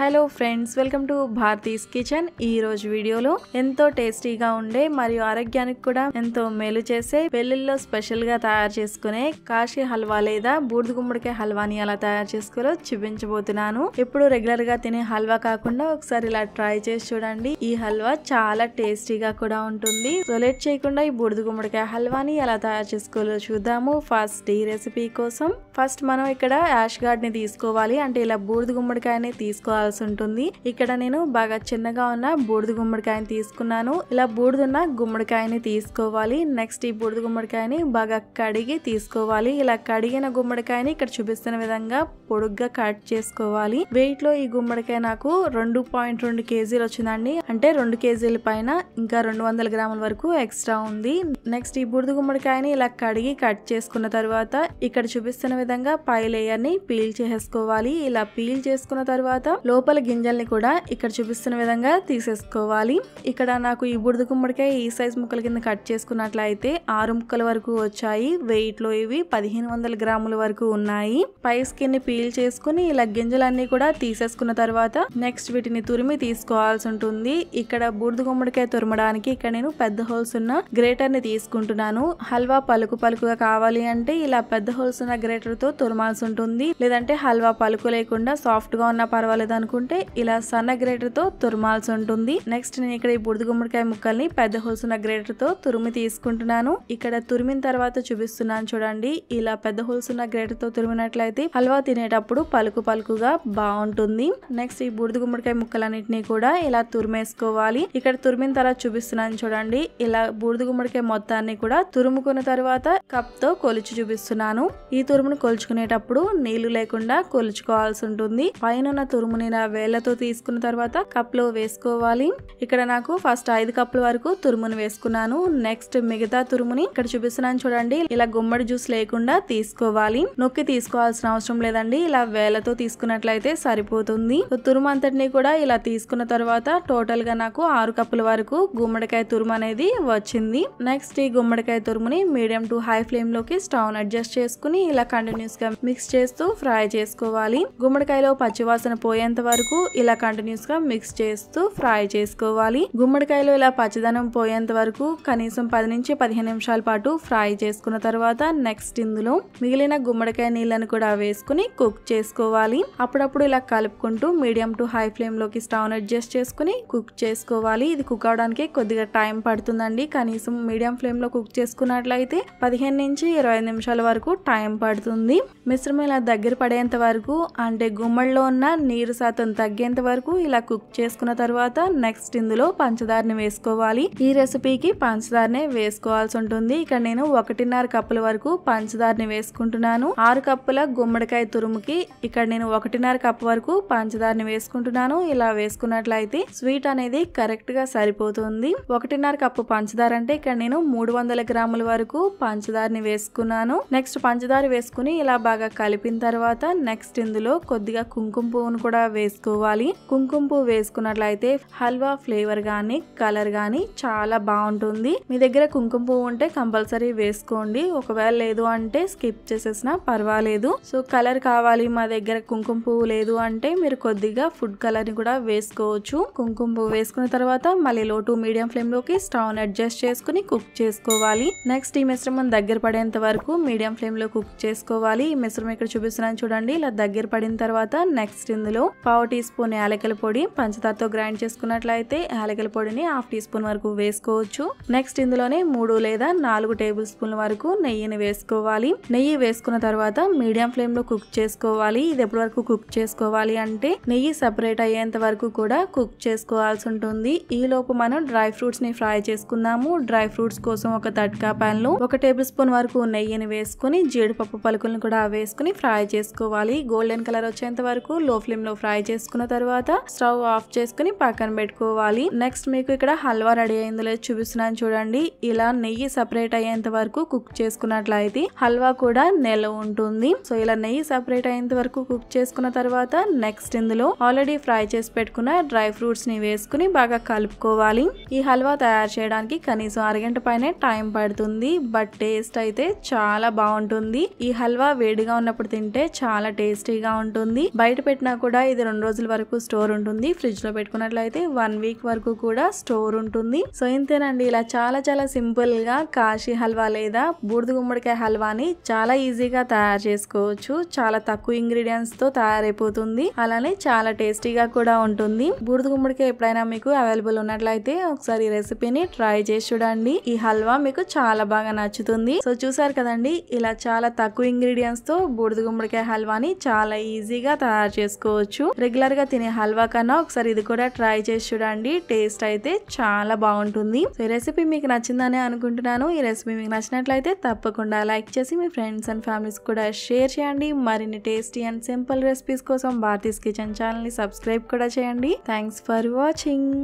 hello friends welcome to Bharati's kitchen ఈ రోజు వీడియోలో ఎంతో టేస్టీగా ఉండే మరియు ఆరోగ్యానికి కూడా ఎంతో మేలు చేసే పెళ్లిలో స్పెషల్ గా తయారు చేసుకునే కాశీ హల్వా లేదా బూడిద గుమ్మడికాయ హల్వాని ఎలా తయారు చేసుకోలో చూపించబోతున్నాను ఇప్పుడు రెగ్యులర్ గా తినే హల్వా కాకుండా ఒకసారి ఇలా ట్రై చేసి చూడండి ఈ హల్వా చాలా టేస్టీగా కూడా ఉంటుంది సో లేట్ చేయకుండా ఈ బూడిద గుమ్మడికాయ హల్వాని ఎలా తయారు చేసుకోలో చూద్దాము ఫస్ట్ ఈ రెసిపీ కోసం ఫస్ట్ మనం ఇక్కడ యాష్ గార్డ్ ని తీసుకోవాలి అంటే ఇలా బూడిద గుమ్మడికాయని తీసుకోవాలి తీసుకోవాల్సి ఉంటుంది ఇక్కడ నేను బాగా చిన్నగా ఉన్న బూడిద గుమ్మడికాయని తీసుకున్నాను ఇలా బూడిదున్న గుమ్మడికాయని తీసుకోవాలి నెక్స్ట్ ఈ బూడిద గుమ్మడికాయని బాగా కడిగి తీసుకోవాలి ఇలా కడిగిన గుమ్మడికాయని ఇక్కడ చూపిస్తున్న విధంగా పొడుగ్గా కట్ చేసుకోవాలి వెయిట్ లో ఈ గుమ్మడికాయ నాకు రెండు పాయింట్ రెండు కేజీలు వచ్చిందండి అంటే రెండు కేజీల పైన ఇంకా రెండు వందల గ్రాముల వరకు ఎక్స్ట్రా ఉంది నెక్స్ట్ ఈ బుడిద గుమ్మడికాయని ఇలా కడిగి కట్ చేసుకున్న తర్వాత ఇక్కడ చూపిస్తున్న విధంగా పై లేయర్ ని పీల్ చేసుకోవాలి ఇలా పీల్ చేసుకున్న తర్వాత లో లోపల గింజల్ని కూడా ఇక్కడ చూపిస్తున్న విధంగా తీసేసుకోవాలి ఇక్కడ నాకు ఈ బుడిద గుమ్మడికాయ ఈ సైజ్ ముక్కల కింద కట్ చేసుకున్నట్లయితే ఆరు ముక్కల వరకు వచ్చాయి వెయిట్లో ఇవి పదిహేను వందల గ్రాముల వరకు ఉన్నాయి పై స్కిన్ ని పీల్ చేసుకుని ఇలా గింజలన్నీ కూడా తీసేసుకున్న తర్వాత నెక్స్ట్ వీటిని తురిమి తీసుకోవాల్సి ఉంటుంది ఇక్కడ బూడిద గుమ్మడికాయ తురమడానికి ఇక్కడ నేను పెద్ద హోల్స్ ఉన్న గ్రేటర్ ని తీసుకుంటున్నాను హల్వా పలుకు పలుకుగా కావాలి అంటే ఇలా పెద్ద హోల్స్ ఉన్న గ్రేటర్ తో తురమాల్సి ఉంటుంది లేదంటే హల్వా పలుకు లేకుండా సాఫ్ట్ గా ఉన్న పర్వాలేదు అనుకుంటే ఇలా సన్న గ్రేటర్ తో తురమాల్సి ఉంటుంది నెక్స్ట్ నేను ఇక్కడ ఈ బుడిద గుమ్మడికాయ ముక్కల్ని పెద్ద హోల్సున్న గ్రేటర్ తో తురిమి తీసుకుంటున్నాను ఇక్కడ తురిమిన తర్వాత చూపిస్తున్నాను చూడండి ఇలా పెద్ద హోల్సున్న గ్రేటర్ తో తురిమినట్లయితే హల్వా తినేటప్పుడు పలుకు పలుకుగా బాగుంటుంది నెక్స్ట్ ఈ బుడిద గుమ్మడికాయ ముక్కలన్నింటినీ కూడా ఇలా తురిమేసుకోవాలి ఇక్కడ తురిమిన తర్వాత చూపిస్తున్నాను చూడండి ఇలా బూడిద గుమ్మడికాయ మొత్తాన్ని కూడా తురుముకున్న తర్వాత కప్ తో కొలిచి చూపిస్తున్నాను ఈ తురుమును కొలుచుకునేటప్పుడు నీళ్లు లేకుండా కొలుచుకోవాల్సి ఉంటుంది పైన తురుముని ఇలా వేళ్లతో తీసుకున్న తర్వాత కప్లో వేసుకోవాలి ఇక్కడ నాకు ఫస్ట్ ఐదు కప్పుల వరకు తురుమును వేసుకున్నాను నెక్స్ట్ మిగతా తురుముని ఇక్కడ చూపిస్తున్నాను చూడండి ఇలా గుమ్మడి జ్యూస్ లేకుండా తీసుకోవాలి నొక్కి తీసుకోవాల్సిన అవసరం లేదండి ఇలా వేలతో తీసుకున్నట్లయితే సరిపోతుంది తురుము అంతటిని కూడా ఇలా తీసుకున్న తర్వాత టోటల్ గా నాకు ఆరు కప్పుల వరకు గుమ్మడికాయ తురుము అనేది వచ్చింది నెక్స్ట్ ఈ గుమ్మడికాయ తురుముని మీడియం టు హై ఫ్లేమ్ లోకి స్టవ్ అడ్జస్ట్ చేసుకుని ఇలా కంటిన్యూస్ గా మిక్స్ చేస్తూ ఫ్రై చేసుకోవాలి గుమ్మడికాయలో పచ్చివాసన పోయేంత వరకు ఇలా గా మిక్స్ చేస్తూ ఫ్రై చేసుకోవాలి గుమ్మడికాయలో ఇలా పచ్చదనం పోయేంత వరకు కనీసం పది నుంచి పదిహేను నిమిషాల పాటు ఫ్రై చేసుకున్న తర్వాత నెక్స్ట్ ఇందులో మిగిలిన గుమ్మడికాయ నీళ్ళను కూడా వేసుకుని కుక్ చేసుకోవాలి అప్పుడప్పుడు ఇలా కలుపుకుంటూ మీడియం టు హై ఫ్లేమ్ లోకి స్టవ్ అడ్జస్ట్ చేసుకుని కుక్ చేసుకోవాలి ఇది కుక్ అవడానికి కొద్దిగా టైం పడుతుందండి కనీసం మీడియం ఫ్లేమ్ లో కుక్ చేసుకున్నట్లయితే పదిహేను నుంచి ఇరవై నిమిషాల వరకు టైం పడుతుంది మిశ్రమం ఇలా దగ్గర పడేంత వరకు అంటే గుమ్మడిలో ఉన్న నీరు అతను తగ్గేంత వరకు ఇలా కుక్ చేసుకున్న తర్వాత నెక్స్ట్ ఇందులో పంచదారని వేసుకోవాలి ఈ రెసిపీకి పంచదారనే వేసుకోవాల్సి ఉంటుంది ఇక్కడ నేను ఒకటిన్నర కప్పుల వరకు పంచదారని వేసుకుంటున్నాను ఆరు కప్పుల గుమ్మడికాయ తురుముకి ఇక్కడ నేను ఒకటిన్నర కప్పు వరకు పంచదారని వేసుకుంటున్నాను ఇలా వేసుకున్నట్లయితే స్వీట్ అనేది కరెక్ట్ గా సరిపోతుంది ఒకటిన్నర కప్పు పంచదార అంటే ఇక్కడ నేను మూడు వందల గ్రాముల వరకు పంచదారని వేసుకున్నాను నెక్స్ట్ పంచదార వేసుకుని ఇలా బాగా కలిపిన తర్వాత నెక్స్ట్ ఇందులో కొద్దిగా కుంకుమ పువ్వును కూడా వేసుకోవాలి కుంకుమ పువ్వు వేసుకున్నట్లయితే హల్వా ఫ్లేవర్ కానీ కలర్ కానీ చాలా బాగుంటుంది మీ దగ్గర కుంకుమ పువ్వు ఉంటే కంపల్సరీ వేసుకోండి ఒకవేళ లేదు అంటే స్కిప్ చేసేసినా పర్వాలేదు సో కలర్ కావాలి మా దగ్గర కుంకుమ పువ్వు లేదు అంటే మీరు కొద్దిగా ఫుడ్ కలర్ని కూడా వేసుకోవచ్చు కుంకుమ పువ్వు వేసుకున్న తర్వాత మళ్ళీ లో టు మీడియం ఫ్లేమ్లోకి స్టవ్ అడ్జస్ట్ చేసుకుని కుక్ చేసుకోవాలి నెక్స్ట్ ఈ మిశ్రమం దగ్గర పడేంత వరకు మీడియం ఫ్లేమ్లో కుక్ చేసుకోవాలి ఈ మిశ్రమం ఇక్కడ చూపిస్తున్నాను చూడండి ఇలా దగ్గర పడిన తర్వాత నెక్స్ట్ ఇందులో పావు టీ స్పూన్ యాలకల పొడి పంచదారతో గ్రైండ్ చేసుకున్నట్లయితే యాలకల పొడిని హాఫ్ టీ స్పూన్ వరకు వేసుకోవచ్చు నెక్స్ట్ ఇందులోనే మూడు లేదా నాలుగు టేబుల్ స్పూన్ల వరకు నెయ్యిని వేసుకోవాలి నెయ్యి వేసుకున్న తర్వాత మీడియం ఫ్లేమ్ లో కుక్ చేసుకోవాలి ఇది ఎప్పటి వరకు కుక్ చేసుకోవాలి అంటే నెయ్యి సపరేట్ అయ్యేంత వరకు కూడా కుక్ చేసుకోవాల్సి ఉంటుంది ఈ లోపు మనం డ్రై ఫ్రూట్స్ ని ఫ్రై చేసుకుందాము డ్రై ఫ్రూట్స్ కోసం ఒక తట్కా ప్యాన్ లో ఒక టేబుల్ స్పూన్ వరకు నెయ్యిని వేసుకుని జీడిపప్పు పలుకులను కూడా వేసుకుని ఫ్రై చేసుకోవాలి గోల్డెన్ కలర్ వచ్చేంత వరకు లో ఫ్లేమ్ లో ఫ్రై ఫ్రై చేసుకున్న తర్వాత స్టవ్ ఆఫ్ చేసుకుని పక్కన పెట్టుకోవాలి నెక్స్ట్ మీకు ఇక్కడ హల్వా రెడీ అయిందో లేదు చూపిస్తున్నాను చూడండి ఇలా నెయ్యి సపరేట్ అయ్యేంత వరకు కుక్ చేసుకున్నట్లయితే హల్వా కూడా నెల ఉంటుంది సో ఇలా నెయ్యి సపరేట్ అయ్యేంత వరకు కుక్ చేసుకున్న తర్వాత నెక్స్ట్ ఇందులో ఆల్రెడీ ఫ్రై చేసి పెట్టుకున్న డ్రై ఫ్రూట్స్ ని వేసుకుని బాగా కలుపుకోవాలి ఈ హల్వా తయారు చేయడానికి కనీసం అరగంట పైనే టైం పడుతుంది బట్ టేస్ట్ అయితే చాలా బాగుంటుంది ఈ హల్వా వేడిగా ఉన్నప్పుడు తింటే చాలా టేస్టీగా ఉంటుంది బయట పెట్టినా కూడా ఇది రెండు రోజుల వరకు స్టోర్ ఉంటుంది ఫ్రిడ్జ్ లో పెట్టుకున్నట్లయితే వన్ వీక్ వరకు కూడా స్టోర్ ఉంటుంది సో ఇంతేనండి ఇలా చాలా చాలా సింపుల్ గా కాశీ హల్వా లేదా బూడిద గుమ్మడికాయ హల్వాని చాలా ఈజీగా తయారు చేసుకోవచ్చు చాలా తక్కువ తో తయారైపోతుంది అలానే చాలా టేస్టీగా కూడా ఉంటుంది బూడిద గుమ్మడికాయ ఎప్పుడైనా మీకు అవైలబుల్ ఉన్నట్లయితే ఒకసారి ఈ రెసిపీని ట్రై చేసి చూడండి ఈ హల్వా మీకు చాలా బాగా నచ్చుతుంది సో చూసారు కదండి ఇలా చాలా తక్కువ తో బూడిద గుమ్మడికాయ హల్వాని చాలా ఈజీగా తయారు చేసుకోవచ్చు రెగ్యులర్ గా తినే హల్వా కన్నా ఒకసారి ఇది కూడా ట్రై చేసి చూడండి టేస్ట్ అయితే చాలా బాగుంటుంది ఈ రెసిపీ మీకు నచ్చిందని అనుకుంటున్నాను ఈ రెసిపీ మీకు నచ్చినట్లయితే తప్పకుండా లైక్ చేసి మీ ఫ్రెండ్స్ అండ్ ఫ్యామిలీస్ కూడా షేర్ చేయండి మరిన్ని టేస్టీ అండ్ సింపుల్ రెసిపీస్ కోసం భారతీస్ కిచెన్ ఛానల్ని సబ్స్క్రైబ్ కూడా చేయండి థ్యాంక్స్ ఫర్ వాచింగ్